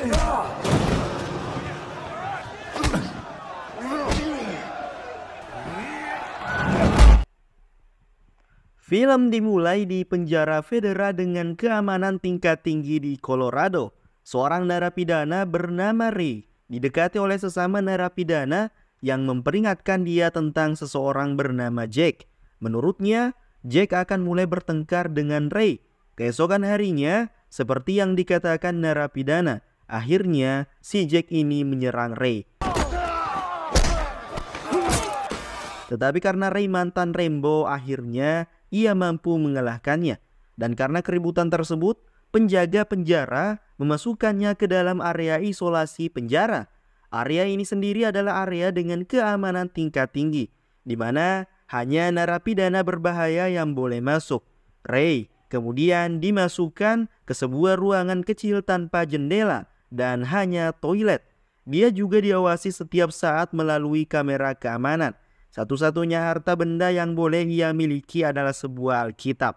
Film dimulai di penjara Federa dengan keamanan tingkat tinggi di Colorado. Seorang narapidana bernama Ray didekati oleh sesama narapidana yang memperingatkan dia tentang seseorang bernama Jack. Menurutnya, Jack akan mulai bertengkar dengan Ray. Keesokan harinya, seperti yang dikatakan narapidana, Akhirnya, si Jack ini menyerang Ray. Tetapi karena Ray mantan Rembo, akhirnya ia mampu mengalahkannya. Dan karena keributan tersebut, penjaga penjara memasukkannya ke dalam area isolasi penjara. Area ini sendiri adalah area dengan keamanan tingkat tinggi, di mana hanya narapidana berbahaya yang boleh masuk. Ray kemudian dimasukkan ke sebuah ruangan kecil tanpa jendela dan hanya toilet. Dia juga diawasi setiap saat melalui kamera keamanan. Satu-satunya harta benda yang boleh ia miliki adalah sebuah Alkitab.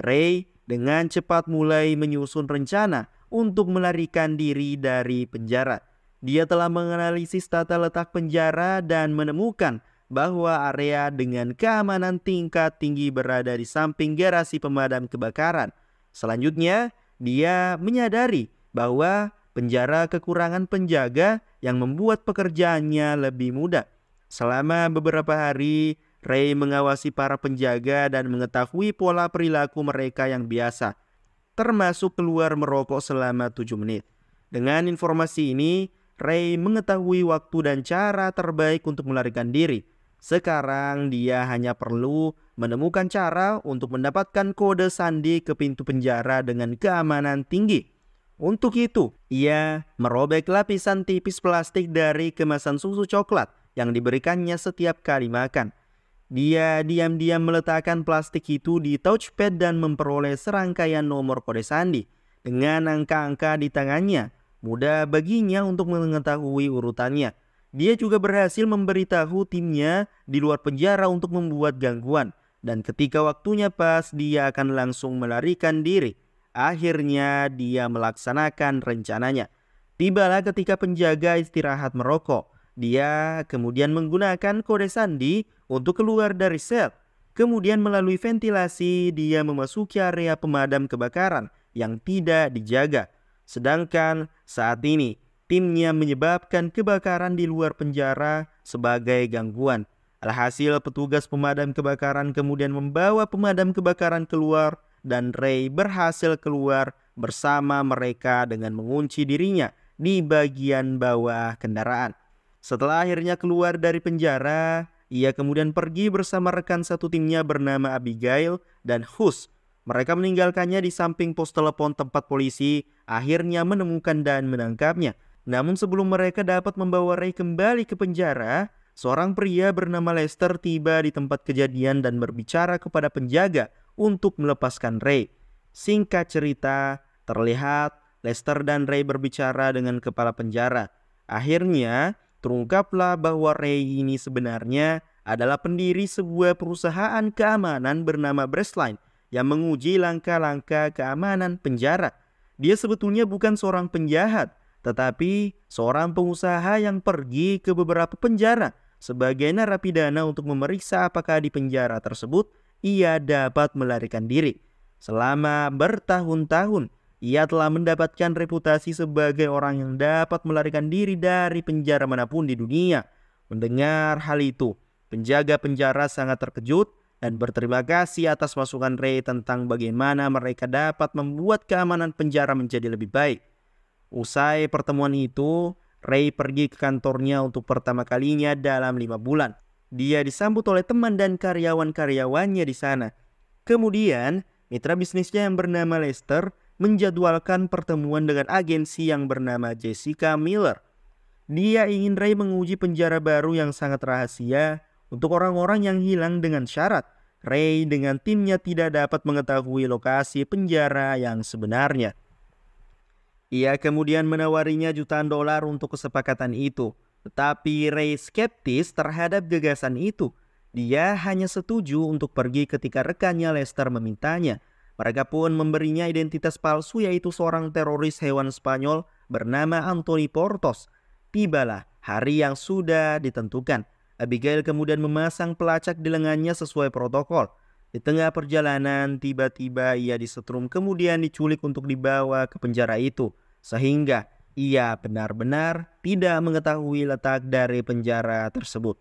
Ray dengan cepat mulai menyusun rencana untuk melarikan diri dari penjara. Dia telah menganalisis tata letak penjara dan menemukan bahwa area dengan keamanan tingkat tinggi berada di samping garasi pemadam kebakaran. Selanjutnya, dia menyadari bahwa penjara kekurangan penjaga yang membuat pekerjaannya lebih mudah. Selama beberapa hari, Ray mengawasi para penjaga dan mengetahui pola perilaku mereka yang biasa, termasuk keluar merokok selama 7 menit. Dengan informasi ini, Ray mengetahui waktu dan cara terbaik untuk melarikan diri. Sekarang dia hanya perlu menemukan cara untuk mendapatkan kode sandi ke pintu penjara dengan keamanan tinggi. Untuk itu, ia merobek lapisan tipis plastik dari kemasan susu coklat yang diberikannya setiap kali makan. Dia diam-diam meletakkan plastik itu di touchpad dan memperoleh serangkaian nomor kode sandi. Dengan angka-angka di tangannya, mudah baginya untuk mengetahui urutannya. Dia juga berhasil memberitahu timnya di luar penjara untuk membuat gangguan. Dan ketika waktunya pas, dia akan langsung melarikan diri. Akhirnya dia melaksanakan rencananya. Tibalah ketika penjaga istirahat merokok. Dia kemudian menggunakan kode sandi untuk keluar dari sel. Kemudian melalui ventilasi dia memasuki area pemadam kebakaran yang tidak dijaga. Sedangkan saat ini timnya menyebabkan kebakaran di luar penjara sebagai gangguan. Alhasil petugas pemadam kebakaran kemudian membawa pemadam kebakaran keluar dan Ray berhasil keluar bersama mereka dengan mengunci dirinya di bagian bawah kendaraan. Setelah akhirnya keluar dari penjara, ia kemudian pergi bersama rekan satu timnya bernama Abigail dan Hus. Mereka meninggalkannya di samping pos telepon tempat polisi akhirnya menemukan dan menangkapnya. Namun sebelum mereka dapat membawa Ray kembali ke penjara, seorang pria bernama Lester tiba di tempat kejadian dan berbicara kepada penjaga untuk melepaskan Ray. Singkat cerita, terlihat Lester dan Ray berbicara dengan kepala penjara. Akhirnya, terungkaplah bahwa Ray ini sebenarnya adalah pendiri sebuah perusahaan keamanan bernama Breastline yang menguji langkah-langkah keamanan penjara. Dia sebetulnya bukan seorang penjahat, tetapi seorang pengusaha yang pergi ke beberapa penjara sebagai narapidana untuk memeriksa apakah di penjara tersebut ia dapat melarikan diri. Selama bertahun-tahun, ia telah mendapatkan reputasi sebagai orang yang dapat melarikan diri dari penjara manapun di dunia. Mendengar hal itu, penjaga penjara sangat terkejut dan berterima kasih atas masukan Ray tentang bagaimana mereka dapat membuat keamanan penjara menjadi lebih baik. Usai pertemuan itu, Ray pergi ke kantornya untuk pertama kalinya dalam lima bulan. Dia disambut oleh teman dan karyawan-karyawannya di sana. Kemudian, mitra bisnisnya yang bernama Lester menjadwalkan pertemuan dengan agensi yang bernama Jessica Miller. Dia ingin Ray menguji penjara baru yang sangat rahasia untuk orang-orang yang hilang dengan syarat Ray dengan timnya tidak dapat mengetahui lokasi penjara yang sebenarnya. Ia kemudian menawarinya jutaan dolar untuk kesepakatan itu. Tetapi Ray skeptis terhadap gagasan itu. Dia hanya setuju untuk pergi ketika rekannya Lester memintanya. Mereka pun memberinya identitas palsu yaitu seorang teroris hewan Spanyol bernama Anthony Portos. Tibalah hari yang sudah ditentukan. Abigail kemudian memasang pelacak di lengannya sesuai protokol. Di tengah perjalanan, tiba-tiba ia disetrum kemudian diculik untuk dibawa ke penjara itu. Sehingga ia benar-benar tidak mengetahui letak dari penjara tersebut.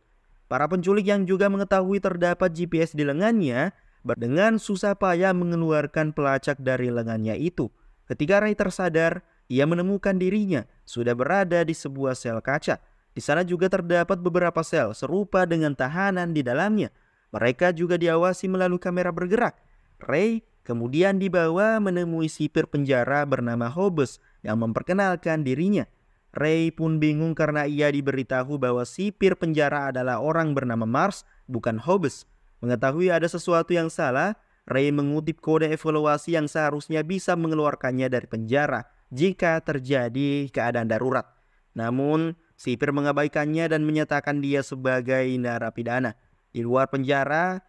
Para penculik yang juga mengetahui terdapat GPS di lengannya berdengan susah payah mengeluarkan pelacak dari lengannya itu. Ketika Ray tersadar, ia menemukan dirinya sudah berada di sebuah sel kaca. Di sana juga terdapat beberapa sel serupa dengan tahanan di dalamnya. Mereka juga diawasi melalui kamera bergerak. Ray kemudian dibawa menemui sipir penjara bernama Hobbes yang memperkenalkan dirinya. Ray pun bingung karena ia diberitahu bahwa sipir penjara adalah orang bernama Mars, bukan Hobbes. Mengetahui ada sesuatu yang salah, Ray mengutip kode evaluasi yang seharusnya bisa mengeluarkannya dari penjara jika terjadi keadaan darurat. Namun, sipir mengabaikannya dan menyatakan dia sebagai narapidana. Di luar penjara,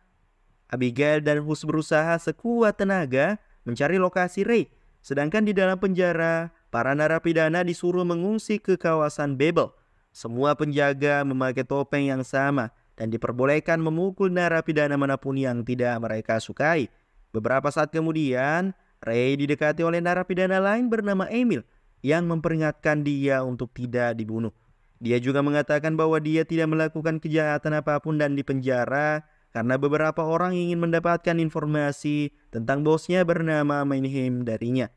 Abigail dan Hus berusaha sekuat tenaga mencari lokasi Ray. Sedangkan di dalam penjara, para narapidana disuruh mengungsi ke kawasan Bebel. Semua penjaga memakai topeng yang sama dan diperbolehkan memukul narapidana manapun yang tidak mereka sukai. Beberapa saat kemudian, Ray didekati oleh narapidana lain bernama Emil yang memperingatkan dia untuk tidak dibunuh. Dia juga mengatakan bahwa dia tidak melakukan kejahatan apapun dan dipenjara karena beberapa orang ingin mendapatkan informasi tentang bosnya bernama Mainham darinya.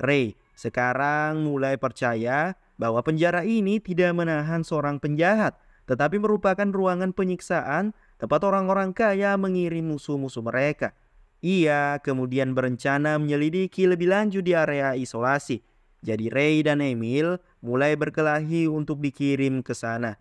Ray sekarang mulai percaya bahwa penjara ini tidak menahan seorang penjahat, tetapi merupakan ruangan penyiksaan tempat orang-orang kaya mengirim musuh-musuh mereka. Ia kemudian berencana menyelidiki lebih lanjut di area isolasi. Jadi Ray dan Emil mulai berkelahi untuk dikirim ke sana.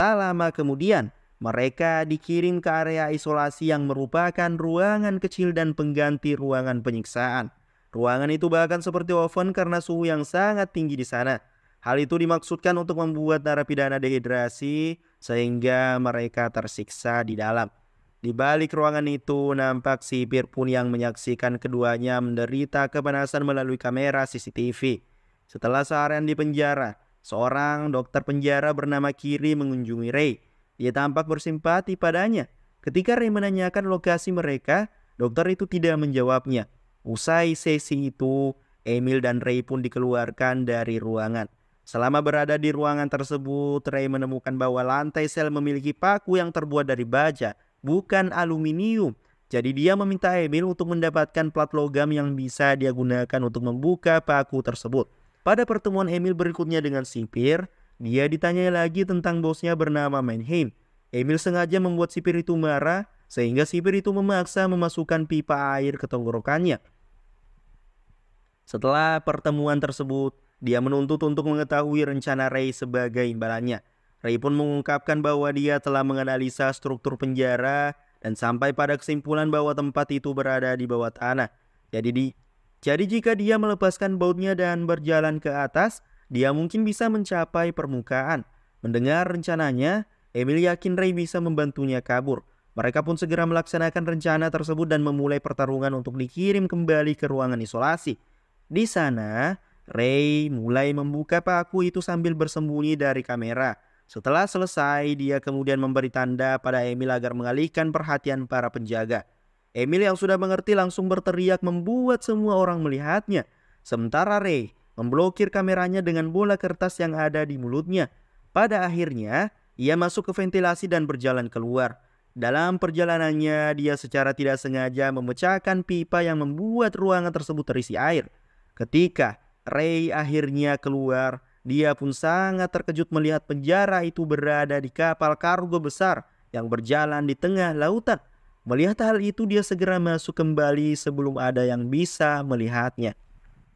Tak lama kemudian, mereka dikirim ke area isolasi yang merupakan ruangan kecil dan pengganti ruangan penyiksaan. Ruangan itu bahkan seperti oven karena suhu yang sangat tinggi di sana. Hal itu dimaksudkan untuk membuat narapidana dehidrasi sehingga mereka tersiksa di dalam. Di balik ruangan itu nampak sipir pun yang menyaksikan keduanya menderita kepanasan melalui kamera CCTV. Setelah seharian di penjara, Seorang dokter penjara bernama Kiri mengunjungi Ray. Ia tampak bersimpati padanya. Ketika Ray menanyakan lokasi mereka, dokter itu tidak menjawabnya. Usai sesi itu, Emil dan Ray pun dikeluarkan dari ruangan. Selama berada di ruangan tersebut, Ray menemukan bahwa lantai sel memiliki paku yang terbuat dari baja, bukan aluminium. Jadi dia meminta Emil untuk mendapatkan plat logam yang bisa dia gunakan untuk membuka paku tersebut. Pada pertemuan Emil berikutnya dengan sipir, dia ditanyai lagi tentang bosnya bernama Mannheim. Emil sengaja membuat sipir itu marah sehingga sipir itu memaksa memasukkan pipa air ke tenggorokannya. Setelah pertemuan tersebut, dia menuntut untuk mengetahui rencana Ray sebagai imbalannya. Ray pun mengungkapkan bahwa dia telah menganalisa struktur penjara dan sampai pada kesimpulan bahwa tempat itu berada di bawah tanah. Jadi di jadi jika dia melepaskan bautnya dan berjalan ke atas, dia mungkin bisa mencapai permukaan. Mendengar rencananya, Emil yakin Ray bisa membantunya kabur. Mereka pun segera melaksanakan rencana tersebut dan memulai pertarungan untuk dikirim kembali ke ruangan isolasi. Di sana, Ray mulai membuka paku itu sambil bersembunyi dari kamera. Setelah selesai, dia kemudian memberi tanda pada Emil agar mengalihkan perhatian para penjaga. Emil yang sudah mengerti langsung berteriak membuat semua orang melihatnya. Sementara Ray memblokir kameranya dengan bola kertas yang ada di mulutnya. Pada akhirnya, ia masuk ke ventilasi dan berjalan keluar. Dalam perjalanannya, dia secara tidak sengaja memecahkan pipa yang membuat ruangan tersebut terisi air. Ketika Ray akhirnya keluar, dia pun sangat terkejut melihat penjara itu berada di kapal kargo besar yang berjalan di tengah lautan. Melihat hal itu dia segera masuk kembali sebelum ada yang bisa melihatnya.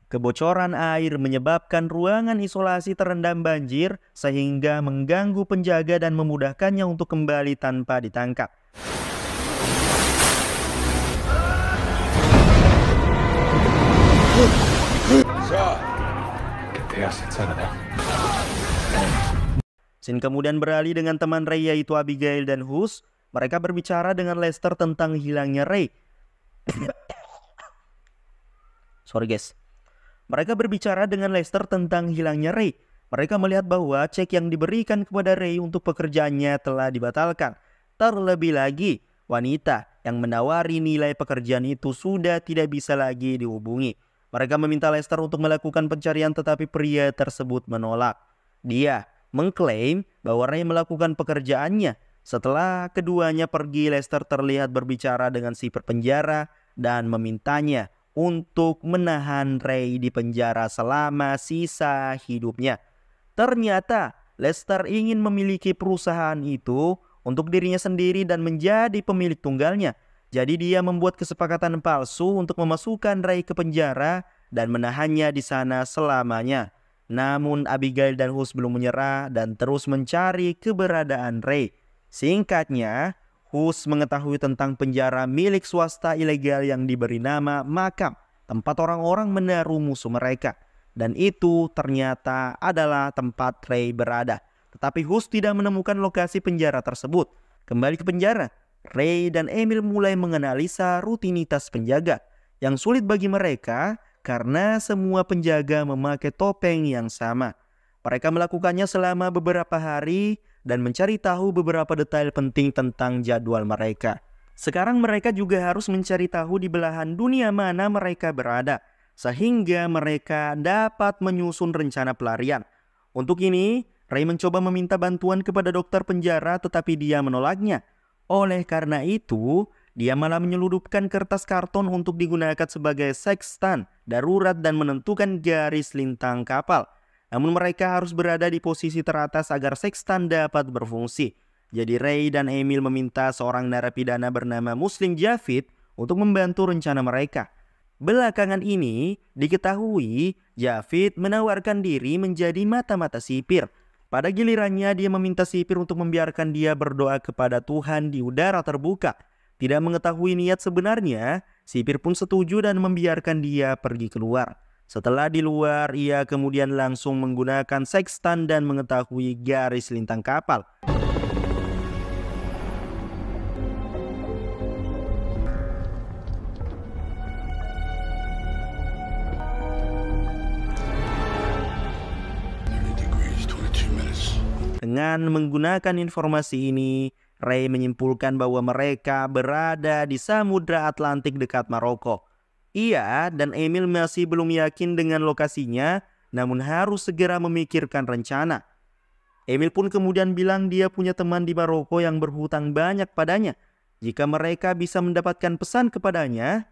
Kebocoran air menyebabkan ruangan isolasi terendam banjir sehingga mengganggu penjaga dan memudahkannya untuk kembali tanpa ditangkap. Sin kemudian beralih dengan teman Raya yaitu Abigail dan Hus mereka berbicara dengan Lester tentang hilangnya Ray. Sorry guys. Mereka berbicara dengan Lester tentang hilangnya Ray. Mereka melihat bahwa cek yang diberikan kepada Ray untuk pekerjaannya telah dibatalkan. Terlebih lagi, wanita yang menawari nilai pekerjaan itu sudah tidak bisa lagi dihubungi. Mereka meminta Lester untuk melakukan pencarian tetapi pria tersebut menolak. Dia mengklaim bahwa Ray melakukan pekerjaannya setelah keduanya pergi, Lester terlihat berbicara dengan si perpenjara dan memintanya untuk menahan Ray di penjara selama sisa hidupnya. Ternyata Lester ingin memiliki perusahaan itu untuk dirinya sendiri dan menjadi pemilik tunggalnya. Jadi dia membuat kesepakatan palsu untuk memasukkan Ray ke penjara dan menahannya di sana selamanya. Namun Abigail dan Hus belum menyerah dan terus mencari keberadaan Ray. Singkatnya, Hus mengetahui tentang penjara milik swasta ilegal yang diberi nama makam, tempat orang-orang menaruh musuh mereka. Dan itu ternyata adalah tempat Ray berada. Tetapi Hus tidak menemukan lokasi penjara tersebut. Kembali ke penjara, Ray dan Emil mulai menganalisa rutinitas penjaga yang sulit bagi mereka karena semua penjaga memakai topeng yang sama. Mereka melakukannya selama beberapa hari dan mencari tahu beberapa detail penting tentang jadwal mereka. Sekarang mereka juga harus mencari tahu di belahan dunia mana mereka berada, sehingga mereka dapat menyusun rencana pelarian. Untuk ini, Ray mencoba meminta bantuan kepada dokter penjara tetapi dia menolaknya. Oleh karena itu, dia malah menyeludupkan kertas karton untuk digunakan sebagai sextan, darurat dan menentukan garis lintang kapal. Namun mereka harus berada di posisi teratas agar sextan dapat berfungsi. Jadi Ray dan Emil meminta seorang narapidana bernama Muslim Javid untuk membantu rencana mereka. Belakangan ini, diketahui Javid menawarkan diri menjadi mata-mata sipir. Pada gilirannya, dia meminta sipir untuk membiarkan dia berdoa kepada Tuhan di udara terbuka. Tidak mengetahui niat sebenarnya, sipir pun setuju dan membiarkan dia pergi keluar. Setelah di luar, ia kemudian langsung menggunakan sextan dan mengetahui garis lintang kapal. Dengan menggunakan informasi ini, Ray menyimpulkan bahwa mereka berada di Samudra Atlantik dekat Maroko. Ia dan Emil masih belum yakin dengan lokasinya, namun harus segera memikirkan rencana. Emil pun kemudian bilang dia punya teman di Maroko yang berhutang banyak padanya. Jika mereka bisa mendapatkan pesan kepadanya,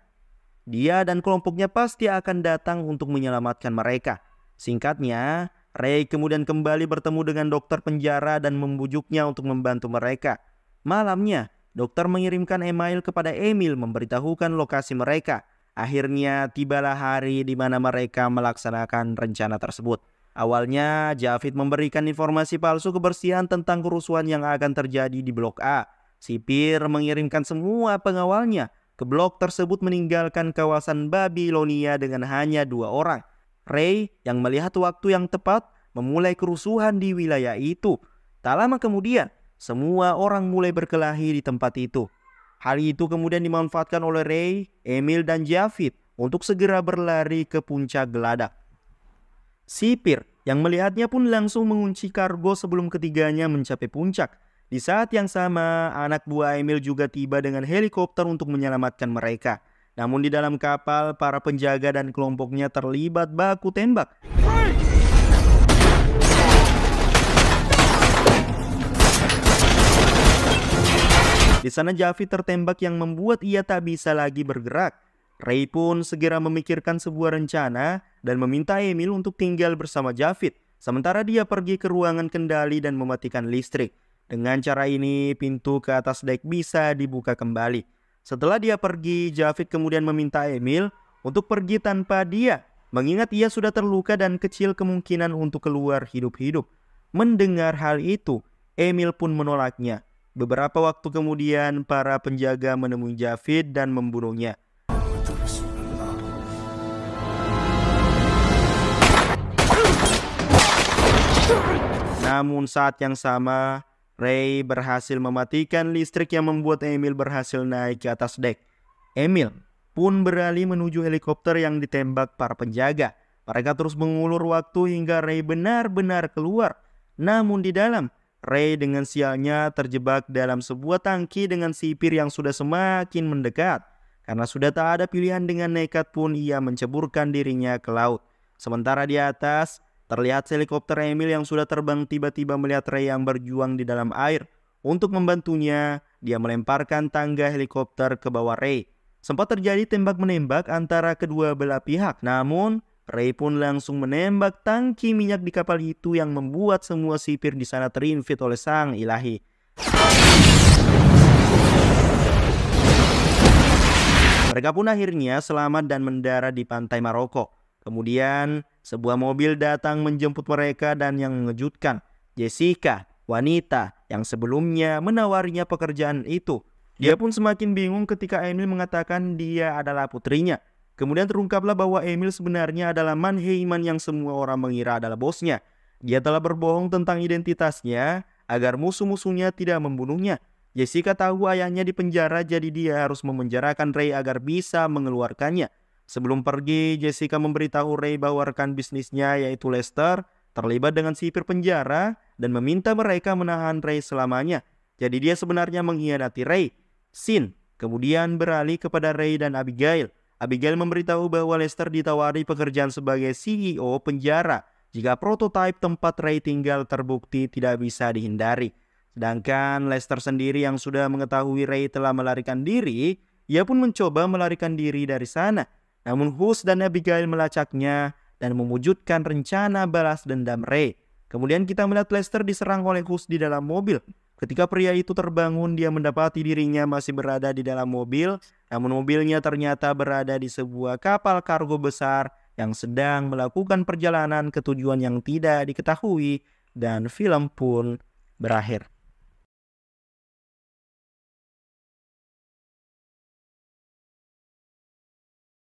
dia dan kelompoknya pasti akan datang untuk menyelamatkan mereka. Singkatnya, Ray kemudian kembali bertemu dengan dokter penjara dan membujuknya untuk membantu mereka. Malamnya, dokter mengirimkan email kepada Emil memberitahukan lokasi mereka. Akhirnya tibalah hari di mana mereka melaksanakan rencana tersebut. Awalnya, Javid memberikan informasi palsu kebersihan tentang kerusuhan yang akan terjadi di Blok A. Sipir mengirimkan semua pengawalnya ke blok tersebut meninggalkan kawasan Babilonia dengan hanya dua orang. Ray yang melihat waktu yang tepat memulai kerusuhan di wilayah itu. Tak lama kemudian, semua orang mulai berkelahi di tempat itu. Hal itu kemudian dimanfaatkan oleh Ray, Emil, dan Javid untuk segera berlari ke puncak geladak. Sipir yang melihatnya pun langsung mengunci kargo sebelum ketiganya mencapai puncak. Di saat yang sama, anak buah Emil juga tiba dengan helikopter untuk menyelamatkan mereka. Namun di dalam kapal, para penjaga dan kelompoknya terlibat baku tembak. Hey! Di sana Javi tertembak yang membuat ia tak bisa lagi bergerak. Ray pun segera memikirkan sebuah rencana dan meminta Emil untuk tinggal bersama Javid. Sementara dia pergi ke ruangan kendali dan mematikan listrik. Dengan cara ini, pintu ke atas dek bisa dibuka kembali. Setelah dia pergi, Javid kemudian meminta Emil untuk pergi tanpa dia, mengingat ia sudah terluka dan kecil kemungkinan untuk keluar hidup-hidup. Mendengar hal itu, Emil pun menolaknya. Beberapa waktu kemudian, para penjaga menemui Javid dan membunuhnya. Namun saat yang sama, Ray berhasil mematikan listrik yang membuat Emil berhasil naik ke atas dek. Emil pun beralih menuju helikopter yang ditembak para penjaga. Mereka terus mengulur waktu hingga Ray benar-benar keluar. Namun di dalam, Ray dengan sialnya terjebak dalam sebuah tangki dengan sipir yang sudah semakin mendekat. Karena sudah tak ada pilihan dengan nekat pun ia menceburkan dirinya ke laut. Sementara di atas, terlihat helikopter Emil yang sudah terbang tiba-tiba melihat Ray yang berjuang di dalam air. Untuk membantunya, dia melemparkan tangga helikopter ke bawah Ray. Sempat terjadi tembak-menembak antara kedua belah pihak, namun Ray pun langsung menembak tangki minyak di kapal itu yang membuat semua sipir di sana terinfit oleh sang ilahi. Mereka pun akhirnya selamat dan mendarat di pantai Maroko. Kemudian sebuah mobil datang menjemput mereka dan yang mengejutkan Jessica, wanita yang sebelumnya menawarinya pekerjaan itu. Dia pun semakin bingung ketika Emil mengatakan dia adalah putrinya. Kemudian terungkaplah bahwa Emil sebenarnya adalah Mannheiman yang semua orang mengira adalah bosnya. Dia telah berbohong tentang identitasnya agar musuh-musuhnya tidak membunuhnya. Jessica tahu ayahnya di penjara jadi dia harus memenjarakan Ray agar bisa mengeluarkannya. Sebelum pergi, Jessica memberitahu Ray bahwa rekan bisnisnya yaitu Lester terlibat dengan sipir penjara dan meminta mereka menahan Ray selamanya. Jadi dia sebenarnya mengkhianati Ray. Sin kemudian beralih kepada Ray dan Abigail. Abigail memberitahu bahwa Lester ditawari pekerjaan sebagai CEO penjara jika prototipe tempat Ray tinggal terbukti tidak bisa dihindari. Sedangkan Lester sendiri yang sudah mengetahui Ray telah melarikan diri, ia pun mencoba melarikan diri dari sana. Namun Hus dan Abigail melacaknya dan mewujudkan rencana balas dendam Ray. Kemudian kita melihat Lester diserang oleh Hus di dalam mobil. Ketika pria itu terbangun, dia mendapati dirinya masih berada di dalam mobil namun mobilnya ternyata berada di sebuah kapal kargo besar yang sedang melakukan perjalanan ke tujuan yang tidak diketahui dan film pun berakhir.